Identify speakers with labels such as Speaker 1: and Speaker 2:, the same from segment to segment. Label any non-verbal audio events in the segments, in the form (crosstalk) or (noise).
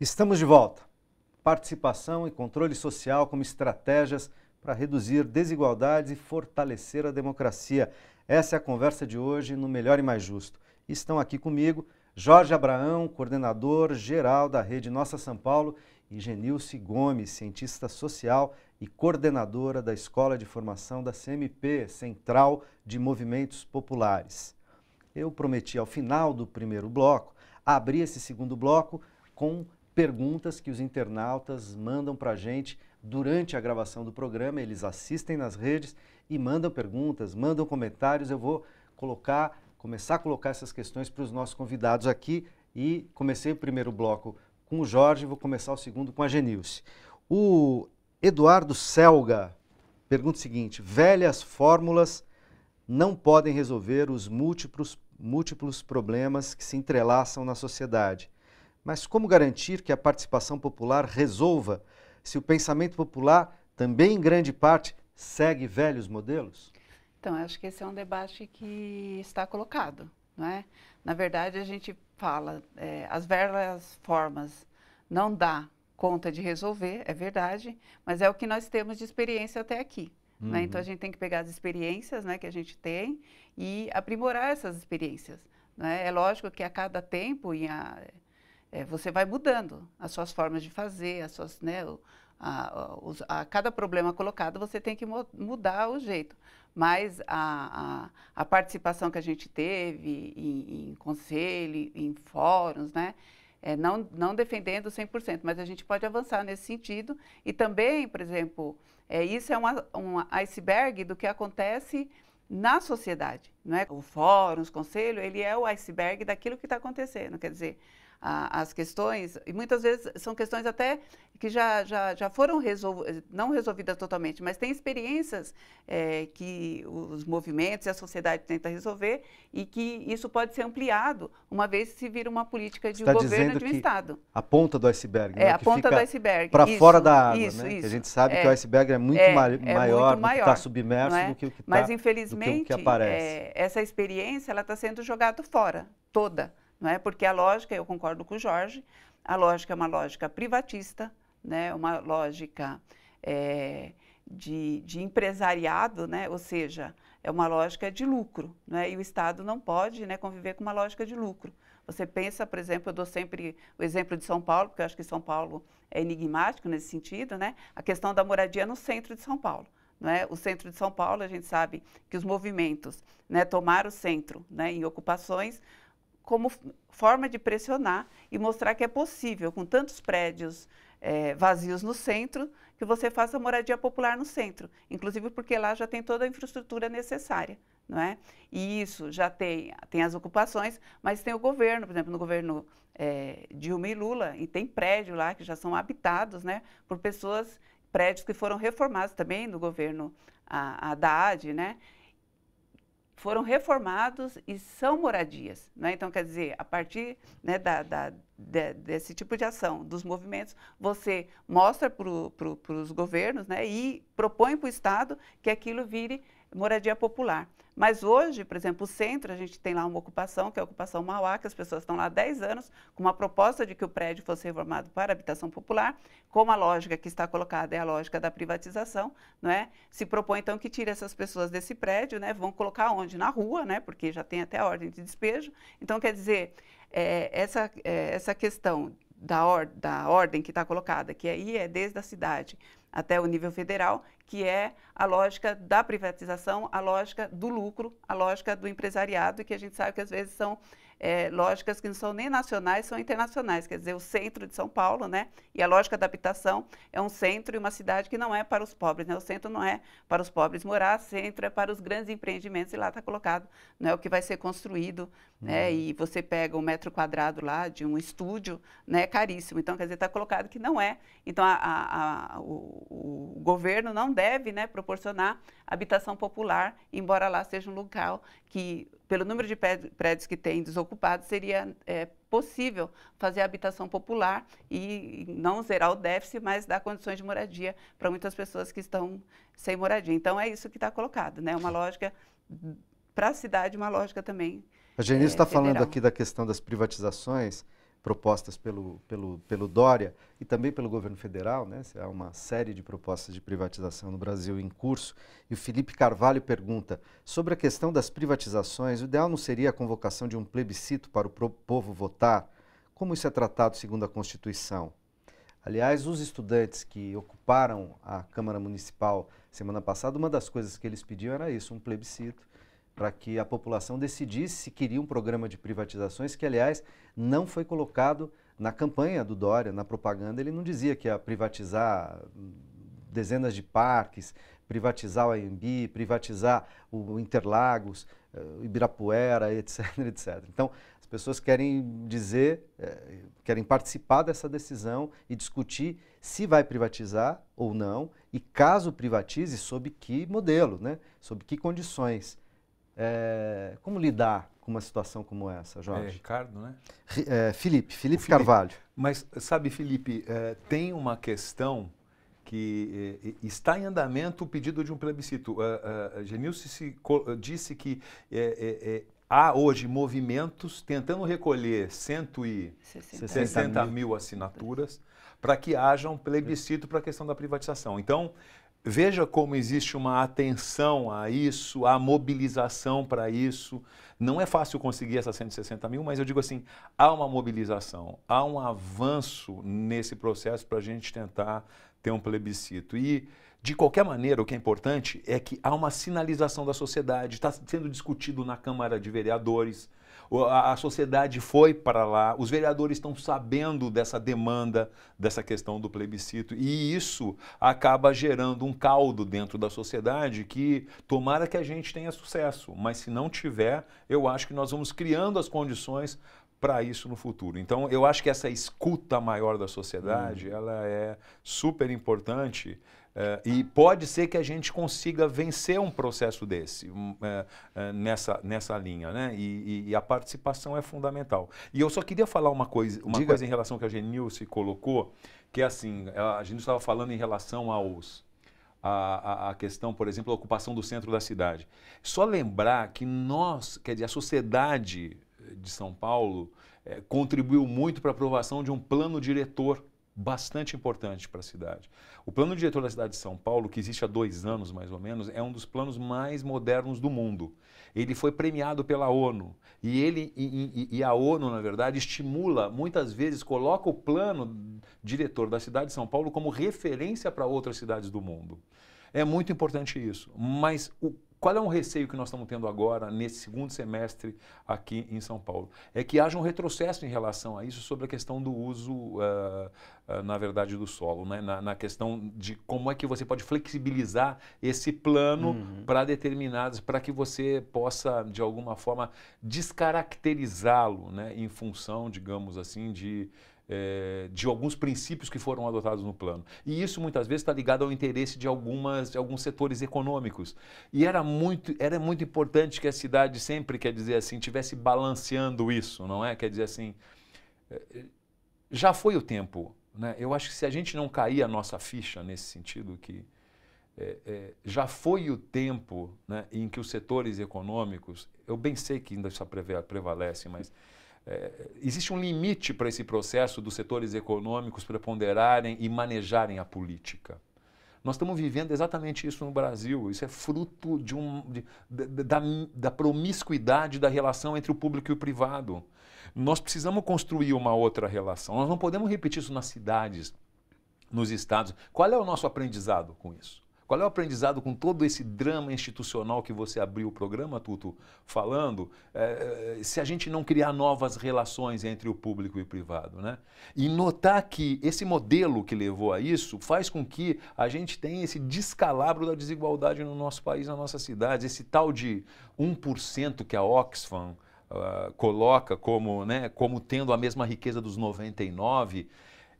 Speaker 1: Estamos de volta. Participação e controle social como estratégias para reduzir desigualdades e fortalecer a democracia. Essa é a conversa de hoje no Melhor e Mais Justo. Estão aqui comigo Jorge Abraão, coordenador geral da Rede Nossa São Paulo, e Genilce Gomes, cientista social e coordenadora da Escola de Formação da CMP, Central de Movimentos Populares. Eu prometi ao final do primeiro bloco abrir esse segundo bloco com perguntas que os internautas mandam para a gente durante a gravação do programa. Eles assistem nas redes e mandam perguntas, mandam comentários. Eu vou colocar, começar a colocar essas questões para os nossos convidados aqui. E comecei o primeiro bloco com o Jorge, vou começar o segundo com a Genilce. O Eduardo Selga pergunta o seguinte: velhas fórmulas não podem resolver os múltiplos, múltiplos problemas que se entrelaçam na sociedade. Mas como garantir que a participação popular resolva se o pensamento popular também, em grande parte, segue velhos modelos?
Speaker 2: Então, acho que esse é um debate que está colocado. Não é? Na verdade, a gente fala, é, as velhas formas não dá conta de resolver, é verdade, mas é o que nós temos de experiência até aqui. Uhum. Né? Então, a uhum. gente tem que pegar as experiências né, que a gente tem e aprimorar essas experiências. Né? É lógico que a cada tempo, e a, é, você vai mudando as suas formas de fazer, as suas, né, a, a, a, cada problema colocado você tem que mudar o jeito. Mas a, a participação que a gente teve em, em conselho, em fóruns, né? É, não, não defendendo 100%, mas a gente pode avançar nesse sentido. E também, por exemplo, é, isso é um iceberg do que acontece na sociedade. Não é? O fórum, os conselhos, ele é o iceberg daquilo que está acontecendo. Quer dizer, a, as questões, e muitas vezes são questões até que já, já, já foram resol, não resolvidas totalmente, mas tem experiências é, que os movimentos e a sociedade tentam resolver e que isso pode ser ampliado, uma vez se vira uma política de um tá governo de um Estado.
Speaker 1: A ponta do iceberg. É, né? a que ponta do iceberg. Para fora da água, isso, né? Isso. a gente sabe é, que o iceberg é muito é, ma maior, é muito maior está submerso é? do que o que está Mas, tá, infelizmente, que que é,
Speaker 2: essa experiência está sendo jogada fora, toda não é? Porque a lógica, eu concordo com o Jorge, a lógica é uma lógica privatista, né? Uma lógica é, de, de, empresariado, né? Ou seja, é uma lógica de lucro, né? E o Estado não pode, né, conviver com uma lógica de lucro. Você pensa, por exemplo, eu dou sempre o exemplo de São Paulo, porque eu acho que São Paulo é enigmático nesse sentido, né? A questão da moradia no centro de São Paulo. Né? O centro de São Paulo, a gente sabe que os movimentos né, tomaram o centro né, em ocupações como forma de pressionar e mostrar que é possível, com tantos prédios é, vazios no centro, que você faça moradia popular no centro, inclusive porque lá já tem toda a infraestrutura necessária. Não é? E isso já tem, tem as ocupações, mas tem o governo, por exemplo, no governo é, Dilma e Lula, e tem prédio lá que já são habitados né, por pessoas, prédios que foram reformados também no governo a, a Haddad, né? foram reformados e são moradias. Né? Então, quer dizer, a partir né, da, da, de, desse tipo de ação, dos movimentos, você mostra para pro, os governos né, e propõe para o Estado que aquilo vire moradia popular. Mas hoje, por exemplo, o centro, a gente tem lá uma ocupação, que é a ocupação Mauá, que as pessoas estão lá há 10 anos, com uma proposta de que o prédio fosse reformado para habitação popular, como a lógica que está colocada é a lógica da privatização, não é? Se propõe então que tire essas pessoas desse prédio, né? Vão colocar onde? Na rua, né? Porque já tem até a ordem de despejo. Então, quer dizer, é, essa, é, essa questão da, or, da ordem que está colocada, que aí é desde a cidade até o nível federal, que é a lógica da privatização, a lógica do lucro, a lógica do empresariado, e que a gente sabe que às vezes são é, lógicas que não são nem nacionais, são internacionais. Quer dizer, o centro de São Paulo, né? E a lógica da habitação é um centro e uma cidade que não é para os pobres, né? O centro não é para os pobres morar, centro é para os grandes empreendimentos e lá está colocado, é O que vai ser construído, né, uhum. né? E você pega um metro quadrado lá de um estúdio, né? É caríssimo. Então, quer dizer, está colocado que não é. Então, a, a, a, o, o governo não deve, né? Proporcionar habitação popular, embora lá seja um local que pelo número de prédios que tem desocupados, seria é, possível fazer habitação popular e não zerar o déficit, mas dar condições de moradia para muitas pessoas que estão sem moradia. Então, é isso que está colocado, né? Uma lógica para a cidade, uma lógica também. A Genice está é, falando aqui
Speaker 1: da questão das privatizações propostas pelo, pelo, pelo Dória e também pelo governo federal, né? há uma série de propostas de privatização no Brasil em curso. E o Felipe Carvalho pergunta sobre a questão das privatizações: o ideal não seria a convocação de um plebiscito para o povo votar? Como isso é tratado segundo a Constituição? Aliás, os estudantes que ocuparam a Câmara Municipal semana passada, uma das coisas que eles pediam era isso, um plebiscito para que a população decidisse se queria um programa de privatizações, que, aliás, não foi colocado na campanha do Dória, na propaganda. Ele não dizia que ia privatizar hum, dezenas de parques, privatizar o AMB, privatizar o Interlagos, o eh, Ibirapuera, (laughs) etc, etc. Então, as pessoas querem dizer, eh, querem participar dessa decisão e discutir se vai privatizar ou não, e caso privatize, sob que modelo, né? sob que condições. É, como lidar com uma situação como essa, Jorge? É, Ricardo, né? É, Felipe, Felipe, Felipe, Carvalho. Mas
Speaker 3: sabe, Felipe, é, tem uma questão que é, está em andamento o pedido de um plebiscito. A é, uh, é, Genilce disse que há hoje movimentos tentando recolher 160 mil assinaturas para que haja um plebiscito para a questão da privatização. Então, Veja como existe uma atenção a isso, a mobilização para isso. Não é fácil conseguir essas 160 mil, mas eu digo assim: há uma mobilização, há um avanço nesse processo para a gente tentar ter um plebiscito. E de qualquer maneira, o que é importante é que há uma sinalização da sociedade, está sendo discutido na Câmara de Vereadores, a sociedade foi para lá, os vereadores estão sabendo dessa demanda, dessa questão do plebiscito, e isso acaba gerando um caldo dentro da sociedade que tomara que a gente tenha sucesso, mas se não tiver, eu acho que nós vamos criando as condições para isso no futuro. Então, eu acho que essa escuta maior da sociedade, hum. ela é super importante Uh, e pode ser que a gente consiga vencer um processo desse, um, uh, uh, nessa, nessa linha, né? E, e, e, a participação é fundamental. E eu só queria falar uma coisa, uma coisa em relação ao que a Genil se colocou, que é assim, a gente estava falando em relação aos a, a, questão, por exemplo, da ocupação do centro da cidade. Só lembrar que nós, quer dizer, a sociedade de São Paulo é, contribuiu muito para a aprovação de um plano diretor bastante importante para a cidade. O plano diretor da cidade de São Paulo, que existe há dois anos mais ou menos, é um dos planos mais modernos do mundo. Ele foi premiado pela ONU e ele e, e, e a ONU, na verdade, estimula muitas vezes coloca o plano diretor da cidade de São Paulo como referência para outras cidades do mundo. É muito importante isso, mas o qual é um receio que nós estamos tendo agora, nesse segundo semestre aqui em São Paulo? É que haja um retrocesso em relação a isso sobre a questão do uso, uh, uh, na verdade, do solo, né? na, na, questão de como é que você pode flexibilizar esse plano uhum. para determinados, para que você possa, de alguma forma, descaracterizá-lo né? em função, digamos assim, de é, de alguns princípios que foram adotados no plano. E isso muitas vezes está ligado ao interesse de, algumas, de alguns setores econômicos. E era muito, era muito importante que a cidade sempre, quer dizer assim, tivesse balanceando isso, não é? Quer dizer assim, é, é, já foi o tempo. Né? Eu acho que se a gente não cair a nossa ficha nesse sentido, que é, é, já foi o tempo né, em que os setores econômicos, eu bem sei que ainda isso prevalece, mas é, existe um limite para esse processo dos setores econômicos preponderarem e manejarem a política. Nós estamos vivendo exatamente isso no Brasil. Isso é fruto de um, de, de, da, da promiscuidade da relação entre o público e o privado. Nós precisamos construir uma outra relação. Nós não podemos repetir isso nas cidades, nos estados. Qual é o nosso aprendizado com isso? Qual é o aprendizado com todo esse drama institucional que você abriu o programa, Tuto, falando, é, se a gente não criar novas relações entre o público e o privado? Né? E notar que esse modelo que levou a isso faz com que a gente tenha esse descalabro da desigualdade no nosso país, na nossa cidade, esse tal de 1% que a Oxfam uh, coloca como, né, como tendo a mesma riqueza dos 99%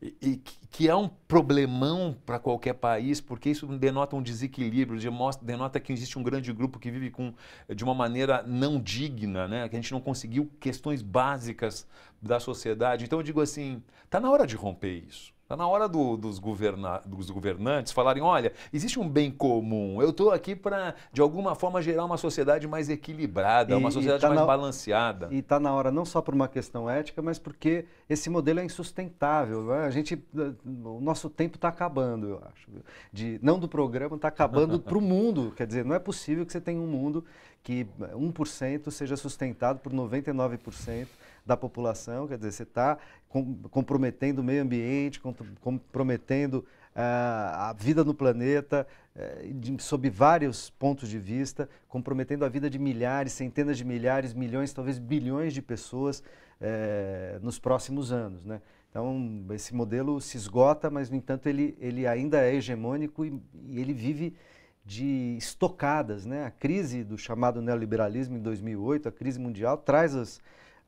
Speaker 3: e, e que é um problemão para qualquer país, porque isso denota um desequilíbrio, denota que existe um grande grupo que vive com, de uma maneira não digna, né? que a gente não conseguiu questões básicas da sociedade. Então eu digo assim, está na hora de romper isso. Está na hora do, dos, governa, dos governantes falarem: olha, existe um bem comum, eu estou aqui para, de alguma forma, gerar uma sociedade mais equilibrada, e, uma sociedade tá mais na, balanceada.
Speaker 1: E está na hora não só por uma questão ética, mas porque esse modelo é insustentável. Né? A gente, eh, o nosso tempo está acabando, eu acho. De, não do programa, está acabando para o (laughs) mundo. Quer dizer, não é possível que você tenha um mundo que 1% eh, seja sustentado por 99% da população, quer dizer, você está com, comprometendo o meio ambiente, comprometendo Uh, a vida no planeta, uh, de, sob vários pontos de vista, comprometendo a vida de milhares, centenas de milhares, milhões, talvez bilhões de pessoas uh, nos próximos anos. Né? Então, esse modelo se esgota, mas, no entanto, ele, ele ainda é hegemônico e, e ele vive de estocadas. Né? A crise do chamado neoliberalismo em 2008, a crise mundial, traz as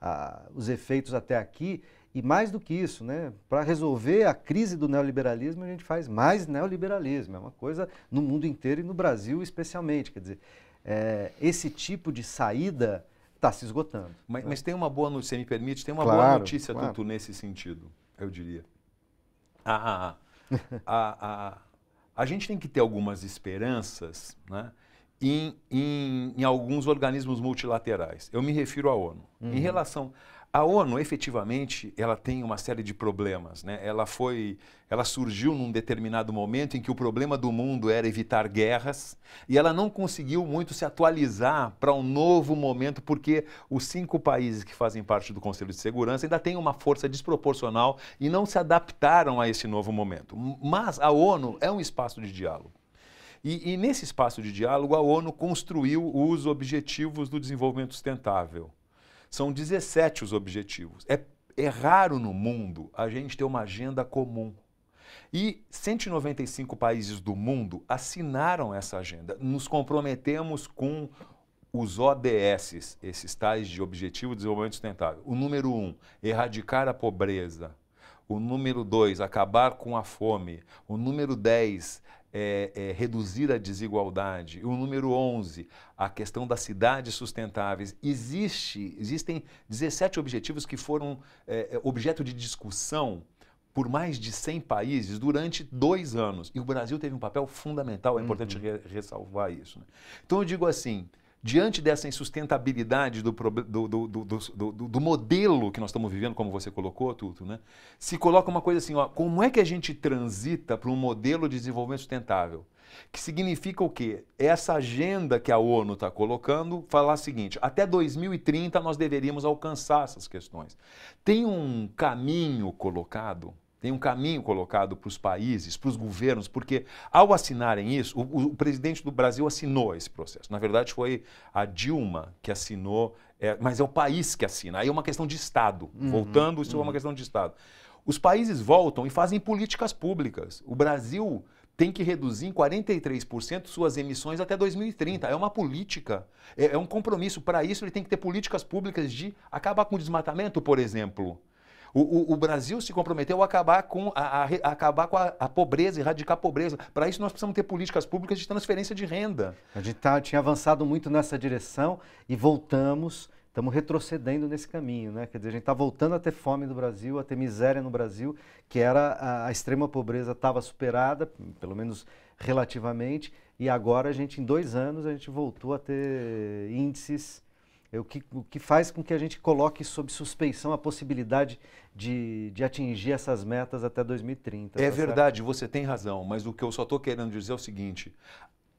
Speaker 1: a, os efeitos até aqui. E mais do que isso, né? para resolver a crise do neoliberalismo, a gente faz mais neoliberalismo. É uma coisa no mundo inteiro e no Brasil especialmente. Quer dizer, é, esse tipo de saída está se esgotando.
Speaker 3: Mas, né? mas, tem uma boa notícia, me permite, tem uma claro, boa notícia, claro. Tutu, nesse sentido, eu diria. (laughs) A, a, a, a, a, gente tem que ter algumas esperanças, né? em, em, em, alguns organismos multilaterais. Eu me refiro à ONU. Uhum. Em relação à ONU, efetivamente, ela tem uma série de problemas. Né? Ela foi, ela surgiu num determinado momento em que o problema do mundo era evitar guerras e ela não conseguiu muito se atualizar para um novo momento, porque os cinco países que fazem parte do Conselho de Segurança ainda têm uma força desproporcional e não se adaptaram a esse novo momento. Mas a ONU é um espaço de diálogo. E, e nesse espaço de diálogo, a ONU construiu os Objetivos do Desenvolvimento Sustentável. São 17 os objetivos. É, é raro no mundo a gente ter uma agenda comum. E 195 países do mundo assinaram essa agenda. Nos comprometemos com os ODS, esses tais de Objetivo de Desenvolvimento Sustentável. O número um, erradicar a pobreza. O número dois, acabar com a fome. O número 10, é, é, reduzir a desigualdade. O número 11, a questão das cidades sustentáveis. Existe, existem 17 objetivos que foram é, é, objeto de discussão por mais de 100 países durante dois anos. E o Brasil teve um papel fundamental, é importante uhum. re ressalvar isso. Né? Então eu digo assim, diante dessa insustentabilidade do, do, do, do, modelo que nós estamos vivendo, como você colocou, Tuto, né? se coloca uma coisa assim, ó, como é que a gente transita para um modelo de desenvolvimento sustentável? Que significa o quê? Essa agenda que a ONU está colocando falar o seguinte: até 2030 nós deveríamos alcançar essas questões. Tem um caminho colocado tem um caminho colocado para os países, para os governos, porque ao assinarem isso, o, o, presidente do Brasil assinou esse processo. Na verdade, foi a Dilma que assinou, é, mas é o país que assina. Aí é uma questão de Estado. Uhum, Voltando, isso uhum. é uma uhum. questão de Estado. Os países voltam e fazem políticas públicas. O Brasil tem que reduzir em 43% suas emissões até 2030. É uma política, é, é um compromisso. Para isso, ele tem que ter políticas públicas de acabar com o desmatamento, por exemplo. O, o, o, Brasil se comprometeu a acabar com
Speaker 1: a, a, a acabar com a, a, pobreza, erradicar a pobreza. Para isso, nós precisamos ter políticas públicas de transferência de renda. A gente tá, tinha avançado muito nessa direção e voltamos, estamos retrocedendo nesse caminho. Né? Quer dizer, a gente está voltando a ter fome no Brasil, a ter miséria no Brasil, que era a extrema pobreza estava superada, pelo menos relativamente, e agora a gente, em dois anos, a gente voltou a ter índices é o que, o que faz com que a gente coloque sob suspeição a possibilidade de, de atingir essas metas até 2030. É tá verdade,
Speaker 3: certo? você tem razão, mas o que eu só estou querendo dizer é o seguinte: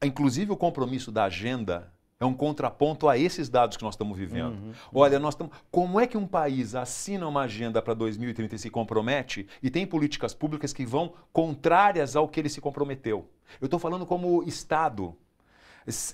Speaker 3: inclusive o compromisso da agenda é um contraponto a esses dados que nós estamos vivendo. Uhum, uhum. Olha, nós estamos. Como é que um país assina uma agenda para 2030 e se compromete e tem políticas públicas que vão contrárias ao que ele se comprometeu? Eu estou falando como Estado.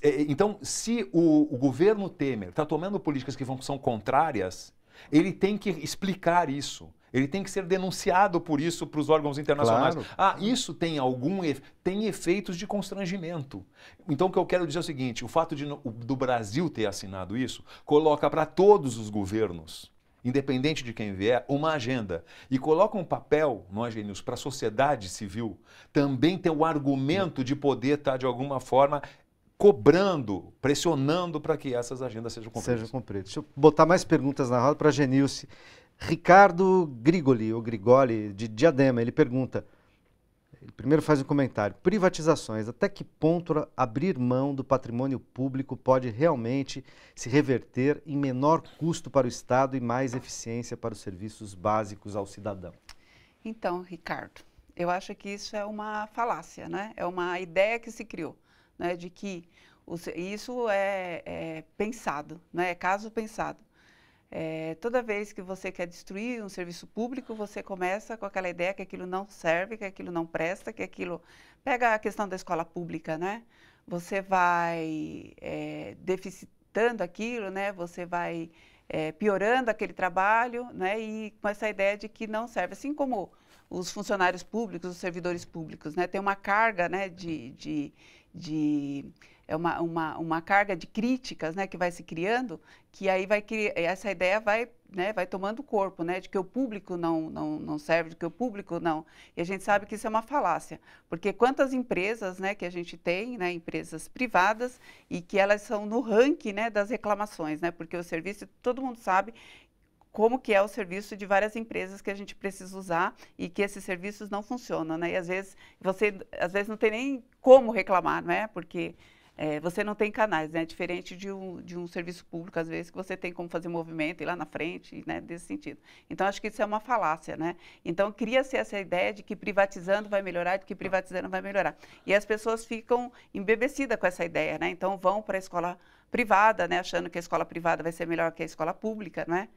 Speaker 3: É, é, então, se o, o governo Temer está tomando políticas que vão, são contrárias, ele tem que explicar isso. Ele tem que ser denunciado por isso para os órgãos internacionais. Claro. Ah, isso tem algum tem efeitos de constrangimento. Então o que eu quero dizer é o seguinte: o fato de, do Brasil ter assinado isso coloca para todos os governos, independente de quem vier, uma agenda e coloca um papel no Agenius para a sociedade civil também ter o argumento de poder estar tá, de alguma forma cobrando, pressionando para que essas agendas sejam cumpridas. Sejam
Speaker 1: cumpridas. Deixa eu botar mais perguntas na roda para a Genilce. Ricardo Grigoli, ou Grigoli, de Diadema, ele pergunta, ele primeiro faz um comentário, privatizações, até que ponto abrir mão do patrimônio público pode realmente se reverter em menor custo para o Estado e mais eficiência para os serviços básicos ao cidadão?
Speaker 2: Então, Ricardo, eu acho que isso é uma falácia, né? É uma ideia que se criou né, de que os, isso é, é, pensado, né, é caso pensado. É, toda vez que você quer destruir um serviço público, você começa com aquela ideia que aquilo não serve, que aquilo não presta, que aquilo. Pega a questão da escola pública, né? Você vai é, deficitando aquilo, né? Você vai é, piorando aquele trabalho, né? E com essa ideia de que não serve. Assim como os funcionários públicos, os servidores públicos, né? Tem uma carga, né? de, de de é uma, uma, uma carga de críticas né, que vai se criando, que aí vai criar essa ideia vai, né, vai tomando corpo, né, de que o público não, não, não serve, de que o público não. E a gente sabe que isso é uma falácia, porque quantas empresas né, que a gente tem, né, empresas privadas, e que elas são no ranking né, das reclamações, né, porque o serviço, todo mundo sabe, como que é o serviço de várias empresas que a gente precisa usar e que esses serviços não funcionam, né? E às vezes você às vezes não tem nem como reclamar, é? Porque é, você não tem canais, né? Diferente de um, de um serviço público, às vezes, que você tem como fazer movimento, ir lá na frente, né? Desse sentido. Então, acho que isso é uma falácia, né? Então, cria-se essa ideia de que privatizando vai melhorar, de que privatizando vai melhorar. E as pessoas ficam embebecidas com essa ideia, né? Então, vão para a escola privada, né? Achando que a escola privada vai ser melhor que a escola pública, né?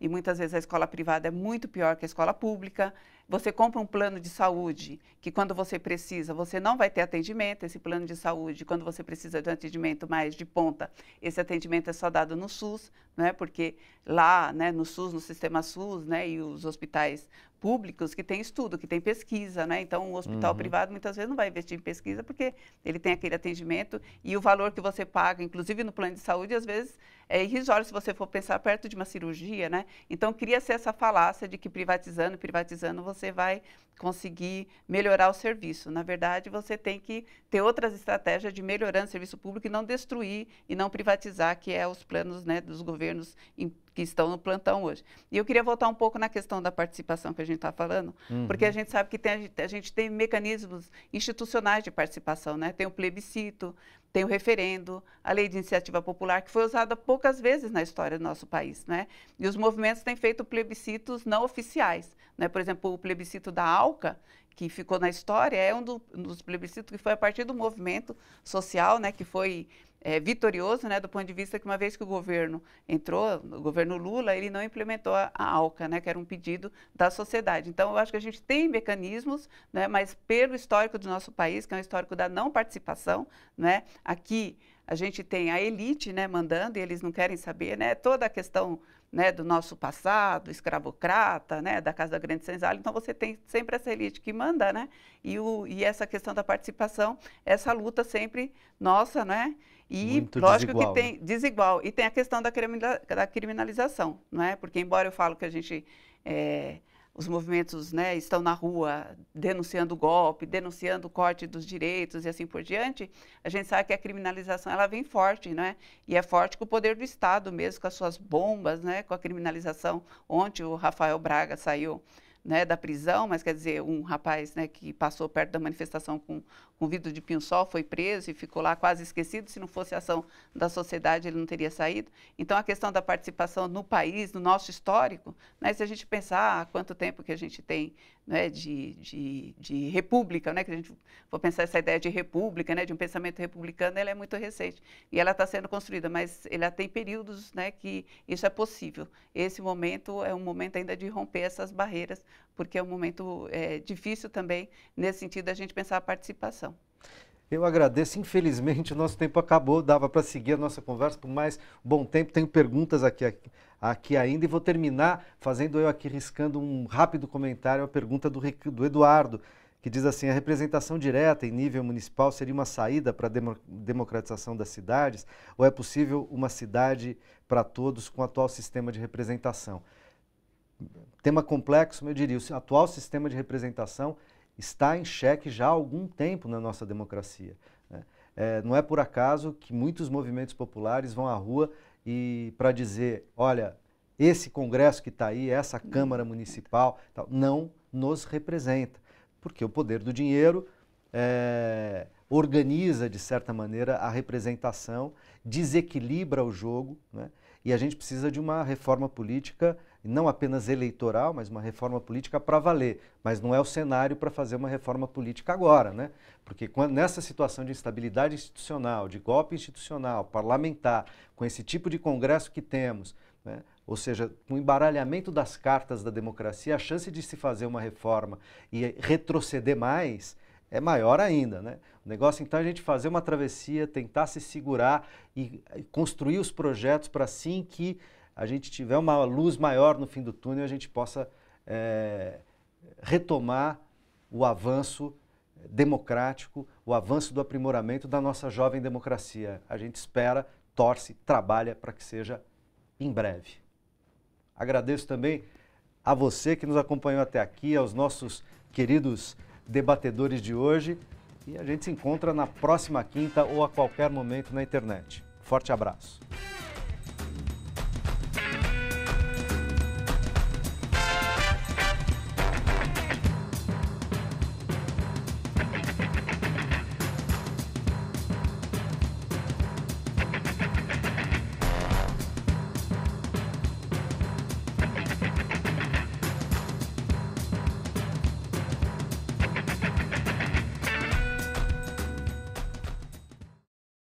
Speaker 2: E muitas vezes a escola privada é muito pior que a escola pública. Você compra um plano de saúde que quando você precisa, você não vai ter atendimento, esse plano de saúde, quando você precisa de um atendimento mais de ponta, esse atendimento é só dado no SUS, né? Porque lá, né, no SUS, no sistema SUS, né, e os hospitais públicos que tem estudo, que tem pesquisa, né? Então, o hospital uhum. privado muitas vezes não vai investir em pesquisa porque ele tem aquele atendimento e o valor que você paga, inclusive no plano de saúde, às vezes é irrisório se você for pensar perto de uma cirurgia, né? Então, cria-se essa falácia de que privatizando, privatizando, você você vai conseguir melhorar o serviço. Na verdade, você tem que ter outras estratégias de melhorar o serviço público e não destruir e não privatizar, que é os planos né, dos governos em, que estão no plantão hoje. E eu queria voltar um pouco na questão da participação que a gente está falando, uhum. porque a gente sabe que tem, a gente tem mecanismos institucionais de participação, né? Tem o plebiscito, tem o referendo, a lei de iniciativa popular, que foi usada poucas vezes na história do nosso país. Né? E os movimentos têm feito plebiscitos não oficiais. Né? Por exemplo, o plebiscito da ALCA, que ficou na história, é um, do, um dos plebiscitos que foi a partir do movimento social, né, que foi é, vitorioso, né, do ponto de vista que uma vez que o governo entrou, o governo Lula, ele não implementou a, a ALCA, né, que era um pedido da sociedade. Então, eu acho que a gente tem mecanismos, né, mas pelo histórico do nosso país, que é um histórico da não participação, né, aqui a gente tem a elite, né, mandando e eles não querem saber, né, toda a questão né, do nosso passado, escravocrata, né, da Casa da Grande Senzala. Então, você tem sempre essa elite que manda, né? E, o, e essa questão da participação, essa luta sempre nossa, né? E Muito lógico desigual, que tem né? desigual. E tem a questão da, crimina, da criminalização, não é? Porque embora eu falo que a gente. É, os movimentos né, estão na rua denunciando o golpe, denunciando o corte dos direitos e assim por diante, a gente sabe que a criminalização ela vem forte, né? E é forte com o poder do Estado mesmo, com as suas bombas, né? Com a criminalização. Ontem o Rafael Braga saiu né, da prisão, mas quer dizer, um rapaz né, que passou perto da manifestação com, com vidro de pinho-sol foi preso e ficou lá quase esquecido. Se não fosse a ação da sociedade, ele não teria saído. Então, a questão da participação no país, no nosso histórico, né, se a gente pensar há quanto tempo que a gente tem né, de, de, de, república, né, que a gente for pensar essa ideia de república, né, de um pensamento republicano, ela é muito recente e ela está sendo construída, mas ela tem períodos né, que isso é possível. Esse momento é um momento ainda de romper essas barreiras, porque é um momento é, difícil também, nesse sentido, a gente pensar a participação.
Speaker 1: Eu agradeço. Infelizmente, o nosso tempo acabou. Dava para seguir a nossa conversa por mais bom tempo. Tenho perguntas aqui, aqui aqui ainda e vou terminar fazendo eu aqui riscando um rápido comentário à pergunta do, do Eduardo, que diz assim: a representação direta em nível municipal seria uma saída para a democratização das cidades ou é possível uma cidade para todos com o atual sistema de representação? Tema complexo, eu diria. O atual sistema de representação está em xeque já há algum tempo na nossa democracia. Né? É, não é por acaso que muitos movimentos populares vão à rua e para dizer, olha, esse Congresso que está aí, essa Câmara Municipal, não nos representa, porque o poder do dinheiro é, organiza, de certa maneira, a representação, desequilibra o jogo, né? e a gente precisa de uma reforma política não apenas eleitoral, mas uma reforma política para valer. Mas não é o cenário para fazer uma reforma política agora, né? Porque quando, nessa situação de instabilidade institucional, de golpe institucional, parlamentar, com esse tipo de congresso que temos, né? ou seja, com um embaralhamento das cartas da democracia, a chance de se fazer uma reforma e retroceder mais é maior ainda, né? O negócio então é a gente fazer uma travessia, tentar se segurar e construir os projetos para assim que a gente tiver uma luz maior no fim do túnel, a gente possa é, retomar o avanço democrático, o avanço do aprimoramento da nossa jovem democracia. A gente espera, torce, trabalha para que seja em breve. Agradeço também a você que nos acompanhou até aqui, aos nossos queridos debatedores de hoje. E a gente se encontra na próxima quinta ou a qualquer momento na internet. Forte abraço.